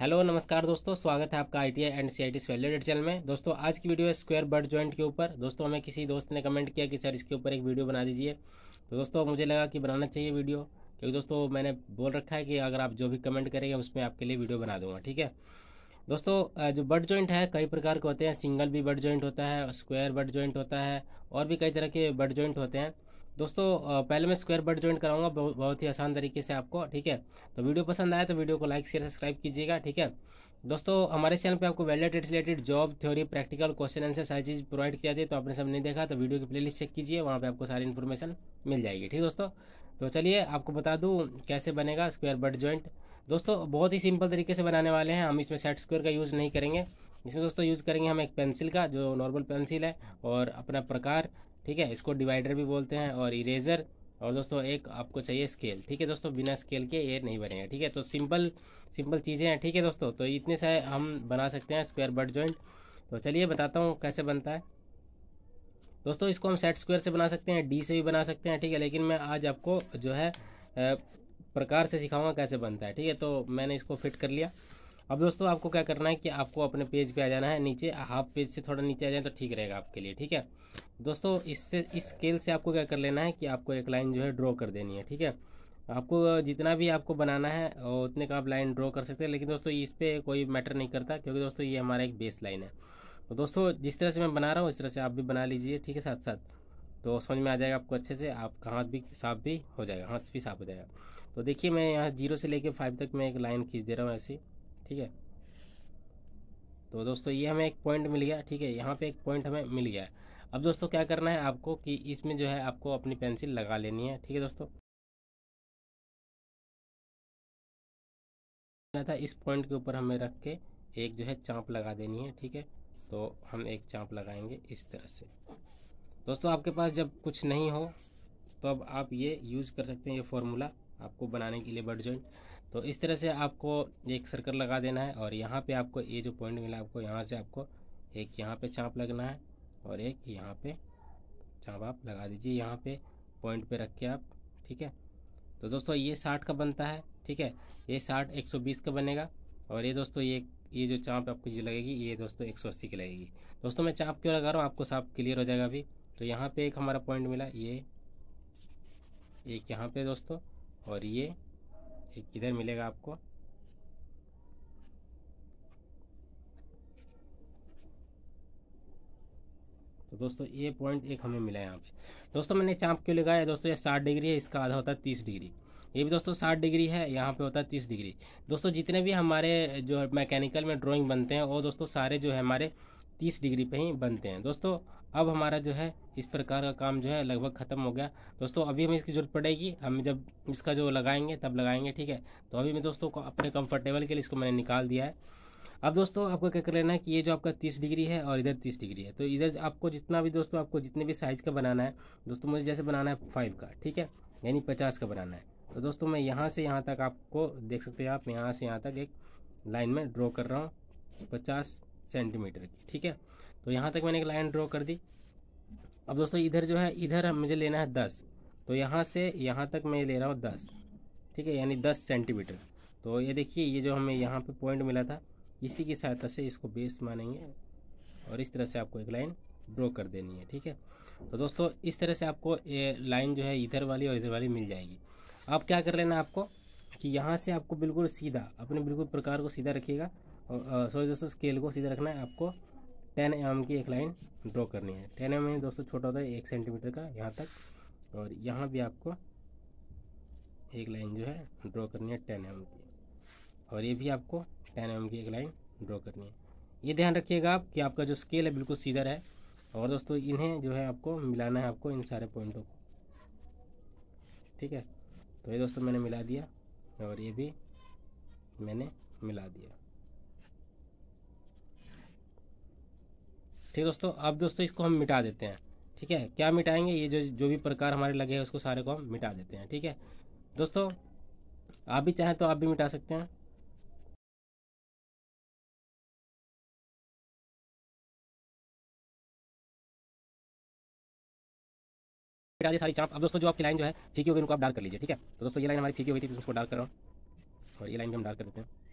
hello नमस्कार दोस्तों स्वागत है आपका I T and C I T channel में दोस्तों आज की वीडियो है स्क्वायर बर्ड जॉइंट के ऊपर दोस्तों हमें किसी दोस्त ने कमेंट किया कि सर इसके ऊपर एक वीडियो बना दीजिए तो दोस्तों मुझे लगा कि बनाना चाहिए वीडियो क्योंकि दोस्तों मैंने बोल रखा है कि अगर आप जो भी कमेंट करेंगे उसमें आपके लिए वीडियो बना दूंगा ठीक है दोस्तों जो बर्ड जॉइंट है कई प्रकार के होते हैं सिंगल भी बर्ड जॉइंट होता है स्क्वायर बर्ड जॉइंट होता है और भी कई तरह के बर्ड जॉइंट होते हैं दोस्तों पहले मैं स्क्वायर बर्ड ज्वाइन कराऊंगा बहुत ही आसान तरीके से आपको ठीक है तो वीडियो पसंद आया तो वीडियो को लाइक शेयर सब्सक्राइब कीजिएगा ठीक है दोस्तों हमारे चैनल पे आपको weld trade related job theory practical question answer सारी चीज़ प्रोवाइड किया जाती है तो आपने सब नहीं देखा तो वीडियो की प्लेलिस्ट चेक कीजिए वहाँ पे आपको सारी इन्फॉर्मेशन मिल जाएगी ठीक दोस्तों तो चलिए आपको बता दूँ कैसे बनेगा स्क्वायर बर्ड ज्वाइंट दोस्तों बहुत ही सिंपल तरीके से बनाने वाले हैं हम इसमें सेट स्क्वायर का यूज़ नहीं करेंगे इसमें दोस्तों यूज़ करेंगे हम एक पेंसिल का जो नॉर्मल पेंसिल है और अपना प्रकार ठीक है इसको डिवाइडर भी बोलते हैं और इरेजर और दोस्तों एक आपको चाहिए स्केल ठीक है दोस्तों बिना स्केल के ये नहीं बनेगा ठीक है तो सिंपल सिंपल चीज़ें हैं ठीक है दोस्तों तो इतने से हम बना सकते हैं स्क्वायर बर्ड जॉइंट तो चलिए बताता हूँ कैसे बनता है दोस्तों इसको हम सेट स्क्वायर से बना सकते हैं डी से भी बना सकते हैं ठीक है लेकिन मैं आज आपको जो है प्रकार से सिखाऊंगा कैसे बनता है ठीक है तो मैंने इसको फिट कर लिया अब दोस्तों आपको क्या करना है कि आपको अपने पेज पे आ जाना है नीचे हाफ पेज से थोड़ा नीचे आ जाए तो ठीक रहेगा आपके लिए ठीक है दोस्तों इससे इस स्केल से आपको क्या कर लेना है कि आपको एक लाइन जो है ड्रॉ कर देनी है ठीक है आपको जितना भी आपको बनाना है उतने का आप लाइन ड्रॉ कर सकते हैं लेकिन दोस्तों इस पर कोई मैटर नहीं करता क्योंकि दोस्तों ये हमारा एक बेस लाइन है तो दोस्तों जिस तरह से मैं बना रहा हूँ इस तरह से आप भी बना लीजिए ठीक है साथ साथ तो समझ में आ जाएगा आपको अच्छे से आपका हाथ भी साफ भी हो जाएगा हाथ भी साफ हो जाएगा तो देखिए मैं यहाँ जीरो से लेकर फाइव तक मैं एक लाइन खींच दे रहा हूँ ऐसे ठीक है तो दोस्तों ये हमें एक पॉइंट मिल गया ठीक है यहाँ पे एक पॉइंट हमें मिल गया है अब दोस्तों क्या करना है आपको कि इसमें जो है आपको अपनी पेंसिल लगा लेनी है ठीक है दोस्तों था इस पॉइंट के ऊपर हमें रख के एक जो है चाँप लगा देनी है ठीक है तो हम एक चाँप लगाएंगे इस तरह से दोस्तों आपके पास जब कुछ नहीं हो तो अब आप ये यूज़ कर सकते हैं ये फॉर्मूला आपको बनाने के लिए बर्ड जॉइंट तो इस तरह से आपको एक सर्कल लगा देना है और यहाँ पे आपको ये जो पॉइंट मिला आपको यहाँ से आपको एक यहाँ पे चाँप लगना है और एक यहाँ पे चाँप आप लगा दीजिए यहाँ पे पॉइंट पे रख के आप ठीक है तो दोस्तों ये साठ का बनता है ठीक है ये साठ एक सौ बीस का बनेगा और ये दोस्तों ये ये जो चाँप आपको जो लगेगी ये दोस्तों एक सौ अस्सी की लगेगी दोस्तों मैं चाँप क्यों लगा रहा हूँ आपको साफ क्लियर हो जाएगा अभी तो यहाँ पर एक हमारा पॉइंट मिला ये एक यहाँ पर दोस्तों और ये एक इधर मिलेगा आपको तो दोस्तों ये पॉइंट एक हमें मिला है यहाँ पे दोस्तों मैंने चाँप क्यों लगाया दोस्तों ये साठ डिग्री है इसका आधा होता है तीस डिग्री ये भी दोस्तों साठ डिग्री है यहाँ पे होता है तीस डिग्री दोस्तों जितने भी हमारे जो मैकेनिकल में ड्राइंग बनते हैं वो दोस्तों सारे जो है हमारे तीस डिग्री पे ही बनते हैं दोस्तों अब हमारा जो है इस प्रकार का काम जो है लगभग ख़त्म हो गया दोस्तों अभी हमें इसकी ज़रूरत पड़ेगी हम जब इसका जो लगाएंगे तब लगाएंगे ठीक है तो अभी मैं दोस्तों अपने कंफर्टेबल के लिए इसको मैंने निकाल दिया है अब दोस्तों आपको क्या कर लेना है कि ये जो आपका तीस डिग्री है और इधर तीस डिग्री है तो इधर आपको जितना भी दोस्तों आपको जितने भी साइज़ का बनाना है दोस्तों मुझे जैसे बनाना है फाइव का ठीक है यानी पचास का बनाना है तो दोस्तों मैं यहाँ से यहाँ तक आपको देख सकते हैं आप यहाँ से यहाँ तक एक लाइन में ड्रॉ कर रहा हूँ पचास सेंटीमीटर की ठीक है तो यहाँ तक मैंने एक लाइन ड्रॉ कर दी अब दोस्तों इधर जो है इधर मुझे लेना है दस तो यहाँ से यहाँ तक मैं ले रहा हूँ दस ठीक है यानी दस सेंटीमीटर तो ये देखिए ये जो हमें यहाँ पर पॉइंट मिला था इसी की सहायता से इसको बेस मानेंगे और इस तरह से आपको एक लाइन ड्रॉ कर देनी है ठीक है तो दोस्तों इस तरह से आपको ये लाइन जो है इधर वाली और इधर वाली मिल जाएगी अब क्या कर लेना आपको कि यहाँ से आपको बिल्कुल सीधा अपने बिल्कुल प्रकार को सीधा रखिएगा सॉरी दोस्तों स्केल को सीधा रखना है आपको टेन एम की एक लाइन ड्रॉ करनी है टेन एम दोस्तों छोटा होता है एक सेंटीमीटर का यहाँ तक और यहाँ भी आपको एक लाइन जो है ड्रॉ करनी है टेन एम की और ये भी आपको टेन एम की एक लाइन ड्रॉ करनी है ये ध्यान रखिएगा आप कि आपका जो स्केल है बिल्कुल सीधा रहे और दोस्तों इन्हें जो है आपको मिलाना है आपको इन सारे पॉइंटों को ठीक है तो ये दोस्तों मैंने मिला दिया और ये भी मैंने मिला दिया ठीक है दोस्तों अब दोस्तों इसको हम मिटा देते हैं ठीक है क्या मिटाएंगे ये जो जो भी प्रकार हमारे लगे हैं उसको सारे को हम मिटा देते हैं ठीक है दोस्तों आप भी चाहें तो आप भी मिटा सकते हैं मिटा दी सारी चाप अब दोस्तों जो आपकी लाइन जो है फीकी होगी उनको आप डार्क कर लीजिए ठीक है तो दोस्तों ये लाइन हमारी फीकी हुई थी तो उसको डार्क कर और ये लाइन भी हम डार्क कर देते हैं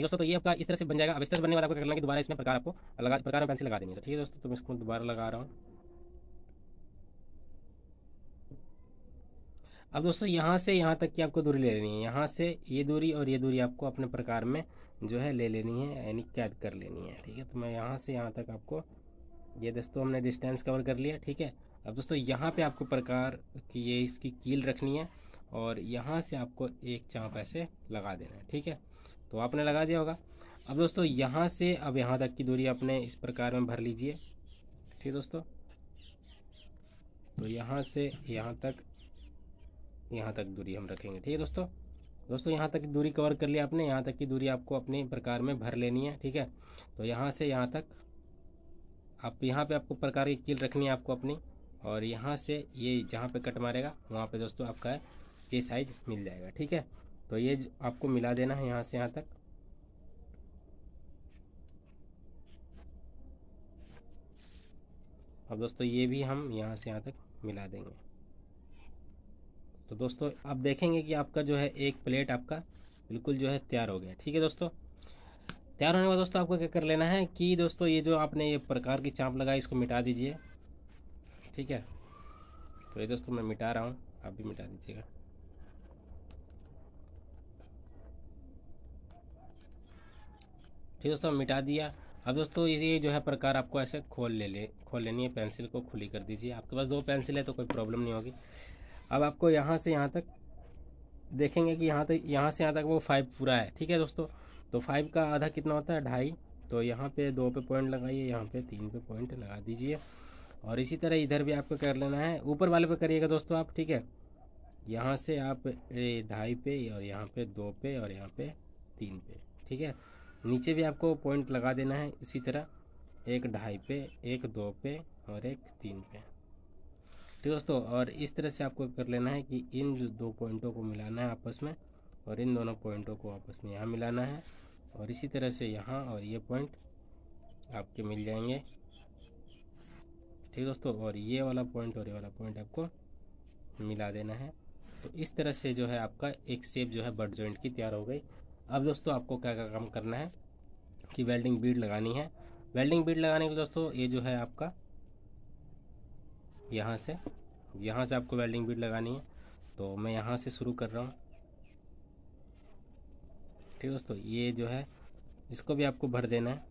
ठीक है दोस्तों तो ये आपका इस तरह से बन जाएगा अब इस तरह से बनने वाला आपको करना है दोबारा इसमें प्रकार आपको लगा प्रकार में पेंसिल लगा देनी है तो ठीक है दोस्तों तो मैं इसको दोबारा लगा रहा हूँ अब दोस्तों यहाँ से यहाँ तक की आपको दूरी ले लेनी है यहाँ से ये दूरी और ये दूरी आपको अपने प्रकार में जो है ले लेनी है यानी कैद कर लेनी है ठीक है तो मैं यहाँ से यहाँ तक आपको ये दोस्तों हमने डिस्टेंस कवर कर लिया ठीक है अब दोस्तों यहाँ पे आपको प्रकार की ये इसकी कील रखनी है और यहाँ से आपको एक चाप ऐसे लगा देना है ठीक है तो आपने लगा दिया होगा अब दोस्तों यहाँ से अब यहाँ तक की दूरी आपने इस प्रकार में भर लीजिए ठीक दोस्तों तो यहाँ से यहाँ तक यहाँ तक दूरी हम रखेंगे ठीक है दोस्तों दोस्तों यहाँ तक दूरी कवर कर लिया आपने यहाँ तक की दूरी आपको अपने प्रकार में भर लेनी है ठीक है तो यहाँ से यहाँ तक आप यहाँ पे आपको प्रकार की कील रखनी है आपको अपनी और यहाँ से ये जहाँ पे कट मारेगा वहाँ पे दोस्तों आपका ये साइज मिल जाएगा ठीक है तो ये आपको मिला देना है यहाँ से यहाँ तक अब दोस्तों ये भी हम यहाँ से यहाँ तक मिला देंगे तो दोस्तों आप देखेंगे कि आपका जो है एक प्लेट आपका बिल्कुल जो है तैयार हो गया ठीक है दोस्तों तैयार होने के बाद दोस्तों आपको क्या कर लेना है कि दोस्तों ये जो आपने ये प्रकार की चाँप लगाई इसको मिटा दीजिए ठीक है तो ये दोस्तों मैं मिटा रहा हूँ आप भी मिटा दीजिएगा ठीक है दोस्तों मिटा दिया अब दोस्तों ये जो है प्रकार आपको ऐसे खोल ले ले खोल लेनी है पेंसिल को खुली कर दीजिए आपके पास दो पेंसिल है तो कोई प्रॉब्लम नहीं होगी अब आपको यहाँ से यहाँ तक देखेंगे कि यहाँ तक यहाँ से यहाँ तक वो फाइव पूरा है ठीक है दोस्तों तो फाइव का आधा कितना होता है ढाई तो यहाँ पे दो पे पॉइंट लगाइए यहाँ पे तीन पे पॉइंट लगा दीजिए और इसी तरह इधर भी आपको कर लेना है ऊपर वाले पे करिएगा दोस्तों आप ठीक है यहाँ से आप ढाई पे और यहाँ पे दो पे और यहाँ पे तीन पे ठीक है नीचे भी आपको पॉइंट लगा देना है इसी तरह एक ढाई पे एक दो पे और एक तीन पे ठीक दोस्तों और इस तरह से आपको कर लेना है कि इन दो पॉइंटों को मिलाना है आपस में और इन दोनों पॉइंटों को आपस में यहाँ मिलाना है और इसी तरह से यहाँ और ये पॉइंट आपके मिल जाएंगे ठीक दोस्तों और ये वाला पॉइंट और ये वाला पॉइंट आपको मिला देना है तो इस तरह से जो है आपका एक सेप जो है बट जॉइंट की तैयार हो गई अब दोस्तों आपको क्या क्या काम करना है कि वेल्डिंग बीड लगानी है वेल्डिंग बीड लगाने के दोस्तों ये जो है आपका यहाँ से यहाँ से आपको वेल्डिंग बीड लगानी है तो मैं यहाँ से शुरू कर रहा हूँ ठीक है दोस्तों ये जो है इसको भी आपको भर देना है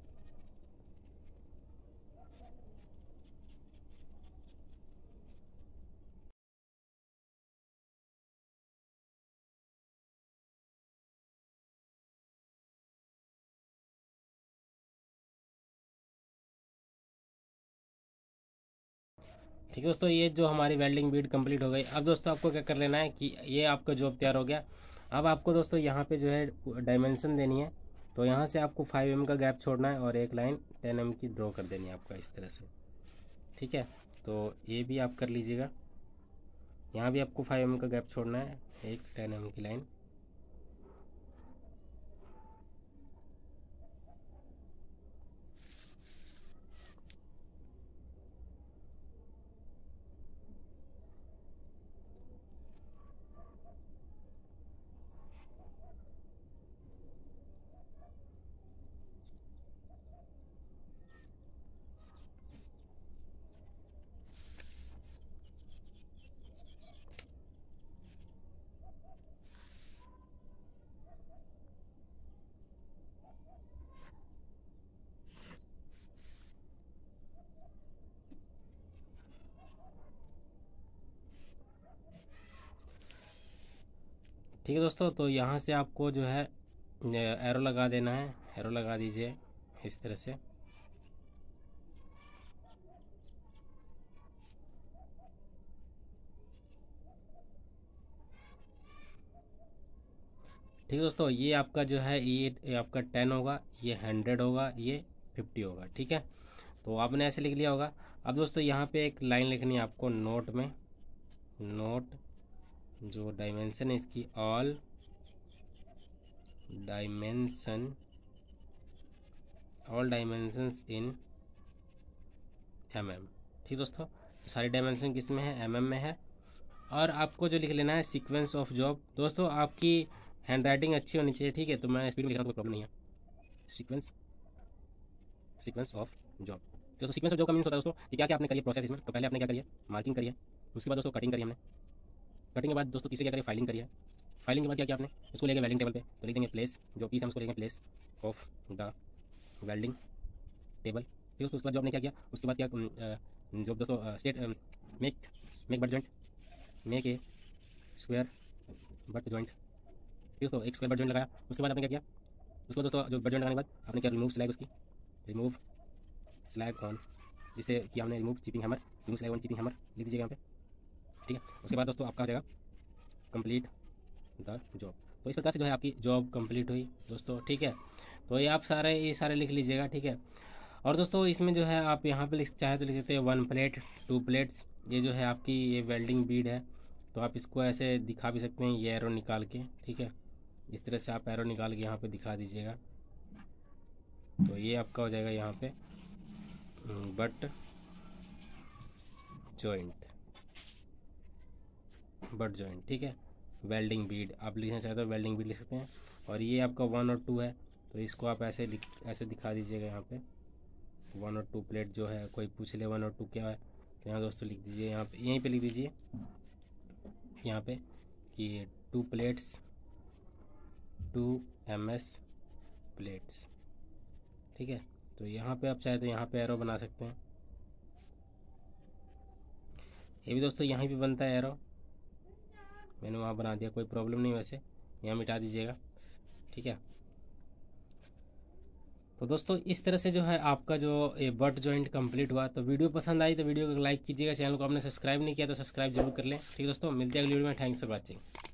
ठीक है दोस्तों ये जो हमारी वेल्डिंग बीड कंप्लीट हो गई अब दोस्तों आपको क्या कर लेना है कि ये आपका जॉब तैयार हो गया अब आपको दोस्तों यहाँ पे जो है डायमेंशन देनी है तो यहाँ से आपको फाइव एम का गैप छोड़ना है और एक लाइन टेन एम की ड्रॉ कर देनी है आपका इस तरह से ठीक है तो ये भी आप कर लीजिएगा यहाँ भी आपको फाइव एम का गैप छोड़ना है एक टेन एम की लाइन ठीक है दोस्तों तो यहाँ से आपको जो है एरो लगा देना है एरो लगा दीजिए इस तरह से ठीक है दोस्तों ये आपका जो है ये आपका टेन होगा ये हंड्रेड होगा ये फिफ्टी होगा ठीक है तो आपने ऐसे लिख लिया होगा अब दोस्तों यहाँ पे एक लाइन लिखनी है आपको नोट में नोट जो डायमेंशन है इसकी all dimension all dimensions in M M ठीक दोस्तों सारी डायमेंशन किस में है एम mm एम में है और आपको जो लिख लेना है सीक्वेंस ऑफ जॉब दोस्तों आपकी हैंड राइटिंग अच्छी होनी चाहिए ठीक है तो मैं स्पीड में लिखा कोई प्रॉब्लम नहीं है सीक्वेंस सीक्वेंस ऑफ जॉब दोस्तों सीक्वेंस ऑफ जॉब का मीन होता है दोस्तों कि क्या क्या आपने करिए प्रोसेस इसमें तो पहले आपने क्या करिए मार्किंग करिए उसके बाद दोस्तों कटिंग करिए हमने कटिंग के बाद दोस्तों तीसरे क्या करें फाइलिंग करिए फाइलिंग के बाद क्या किया आपने इसको लेके वेल्डिंग टेबल पे तो लिख देंगे प्लेस जो पीस हम उसको लेंगे place of the welding table ठीक है उसके बाद जो आपने क्या किया उसके बाद क्या जो दोस्तों state make make butt joint make a square butt joint ठीक है दोस्तों एक स्क्वायर बट जॉइंट लगाया उसके बाद आपने क्या किया उसके बाद दोस्तों जो बट जॉइंट लगाने के बाद आपने क्या रिमूव स्लैग उसकी रिमूव स्लैग ऑन जिससे कि हमने remove chipping hammer remove slag on chipping hammer लिख दीजिएगा यहाँ पे ठीक है उसके बाद दोस्तों आपका जाएगा कंप्लीट द जॉब तो इस प्रकार से जो है आपकी जॉब कंप्लीट हुई दोस्तों ठीक है तो ये आप सारे ये सारे लिख लीजिएगा ठीक है और दोस्तों इसमें जो है आप यहाँ पे लिख चाहे तो लिख सकते हैं वन प्लेट टू प्लेट्स ये जो है आपकी ये वेल्डिंग बीड है तो आप इसको ऐसे दिखा भी सकते हैं ये एरो निकाल के ठीक है इस तरह से आप एरो निकाल के यहाँ पे दिखा दीजिएगा तो ये आपका हो जाएगा यहाँ पे butt mm, joint butt joint ठीक है वेल्डिंग बीड आप लिखना चाहते हो वेल्डिंग बीड लिख सकते हैं और ये आपका वन और टू है तो इसको आप ऐसे ऐसे दिखा दीजिएगा यहाँ पे वन और टू प्लेट जो है कोई पूछ ले वन और टू क्या है तो यहाँ दोस्तों लिख दीजिए यहाँ पे यहीं पे लिख दीजिए यहाँ पे कि two plates two M S plates ठीक है तो यहाँ पे आप चाहे तो यहाँ पे एरो बना सकते हैं ये भी दोस्तों यहीं पे बनता है एरो मैंने वहाँ बना दिया कोई प्रॉब्लम नहीं वैसे यहाँ मिटा दीजिएगा ठीक है तो दोस्तों इस तरह से जो है आपका जो ये बट जॉइंट कंप्लीट हुआ तो वीडियो पसंद आई तो वीडियो को लाइक कीजिएगा चैनल को आपने सब्सक्राइब नहीं किया तो सब्सक्राइब जरूर कर लें ठीक है दोस्तों मिलते हैं अगली वीडियो में थैंक्स फॉर वॉचिंग